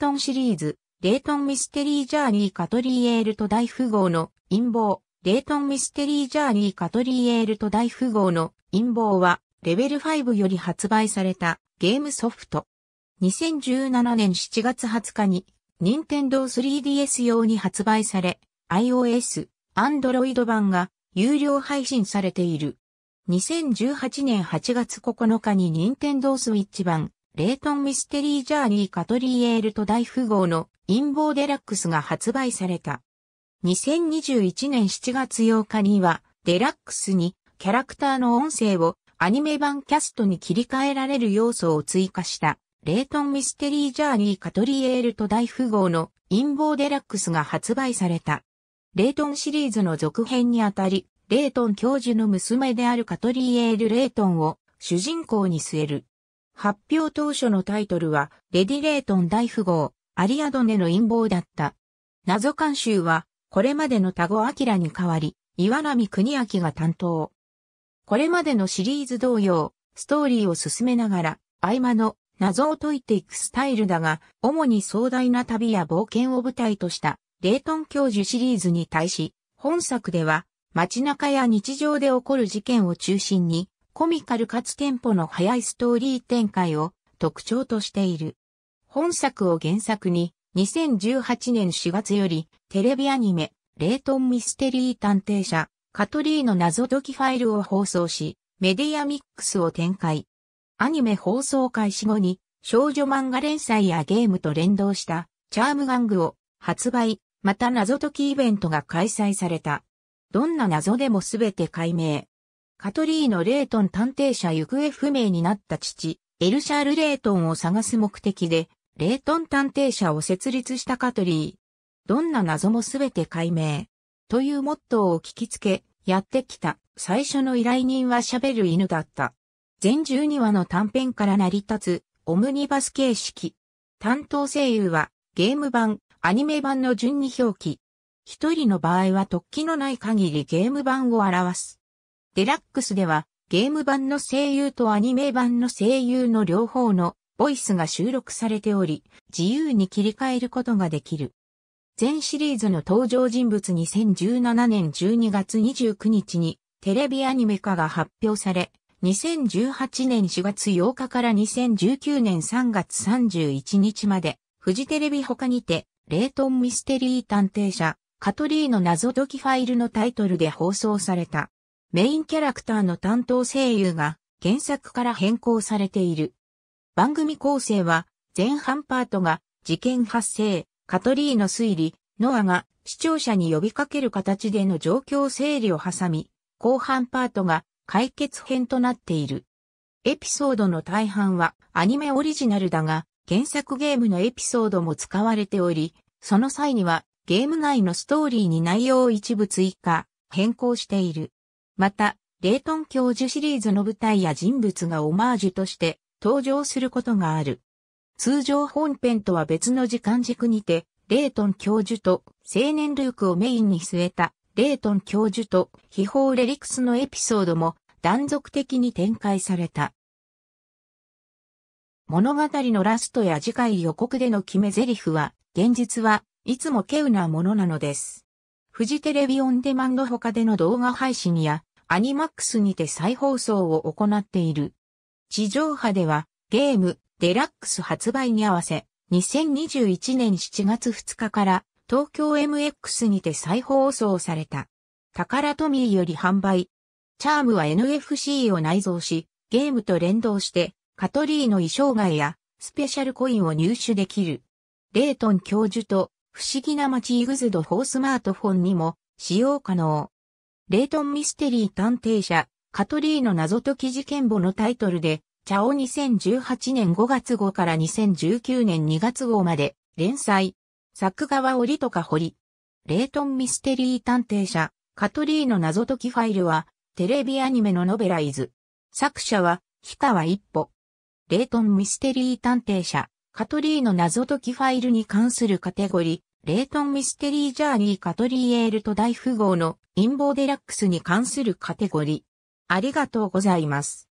トンシリーズ、レイトンミステリージャーニーカトリーエールと大富豪の陰謀、レイトンミステリージャーニーカトリーエールと大富豪の陰謀は、レベル5より発売されたゲームソフト。2017年7月20日に、任天堂 3DS 用に発売され、iOS、Android 版が有料配信されている。2018年8月9日に任天堂 switch 版、レイトンミステリージャーニーカトリエールと大富豪の陰謀デラックスが発売された。2021年7月8日には、デラックスにキャラクターの音声をアニメ版キャストに切り替えられる要素を追加した、レイトンミステリージャーニーカトリエールと大富豪の陰謀デラックスが発売された。レイトンシリーズの続編にあたり、レイトン教授の娘であるカトリエール・レイトンを主人公に据える発表当初のタイトルは、レディレートン大富豪、アリアドネの陰謀だった。謎監修は、これまでの田子明に代わり、岩波国明が担当。これまでのシリーズ同様、ストーリーを進めながら、合間の謎を解いていくスタイルだが、主に壮大な旅や冒険を舞台とした、レイトン教授シリーズに対し、本作では、街中や日常で起こる事件を中心に、コミカルかつテンポの速いストーリー展開を特徴としている。本作を原作に2018年4月よりテレビアニメレートンミステリー探偵者カトリーの謎解きファイルを放送しメディアミックスを展開。アニメ放送開始後に少女漫画連載やゲームと連動したチャーム玩具を発売、また謎解きイベントが開催された。どんな謎でもすべて解明。カトリーノ・レイトン探偵者行方不明になった父、エルシャール・レイトンを探す目的で、レイトン探偵者を設立したカトリー。どんな謎もすべて解明。というモットーを聞きつけ、やってきた最初の依頼人は喋る犬だった。全12話の短編から成り立つオムニバス形式。担当声優はゲーム版、アニメ版の順に表記。一人の場合は突起のない限りゲーム版を表す。デラックスではゲーム版の声優とアニメ版の声優の両方のボイスが収録されており、自由に切り替えることができる。全シリーズの登場人物2017年12月29日にテレビアニメ化が発表され、2018年4月8日から2019年3月31日まで、フジテレビ他にて、レイトンミステリー探偵者、カトリーの謎解きファイルのタイトルで放送された。メインキャラクターの担当声優が原作から変更されている。番組構成は前半パートが事件発生、カトリーの推理、ノアが視聴者に呼びかける形での状況整理を挟み、後半パートが解決編となっている。エピソードの大半はアニメオリジナルだが、原作ゲームのエピソードも使われており、その際にはゲーム内のストーリーに内容を一部追加、変更している。また、レイトン教授シリーズの舞台や人物がオマージュとして登場することがある。通常本編とは別の時間軸にて、レイトン教授と青年ルークをメインに据えたレイトン教授と秘宝レリクスのエピソードも断続的に展開された。物語のラストや次回予告での決め台詞は、現実はいつも稀有なものなのです。フジテレビオンデマンド他での動画配信やアニマックスにて再放送を行っている。地上波ではゲームデラックス発売に合わせ2021年7月2日から東京 MX にて再放送された。タカラトミーより販売。チャームは NFC を内蔵し、ゲームと連動して、カトリーの衣装外やスペシャルコインを入手できる。レイトン教授と不思議な街イグズド4スマートフォンにも使用可能。レイトンミステリー探偵者、カトリーの謎解き事件簿のタイトルで、茶を2018年5月号から2019年2月号まで連載。作画は折とか堀。レイトンミステリー探偵者、カトリーの謎解きファイルは、テレビアニメのノベライズ。作者は、氷川一歩。レイトンミステリー探偵者、カトリーの謎解きファイルに関するカテゴリレイトンミステリージャーニーカトリエールと大富豪の陰謀デラックスに関するカテゴリー。ありがとうございます。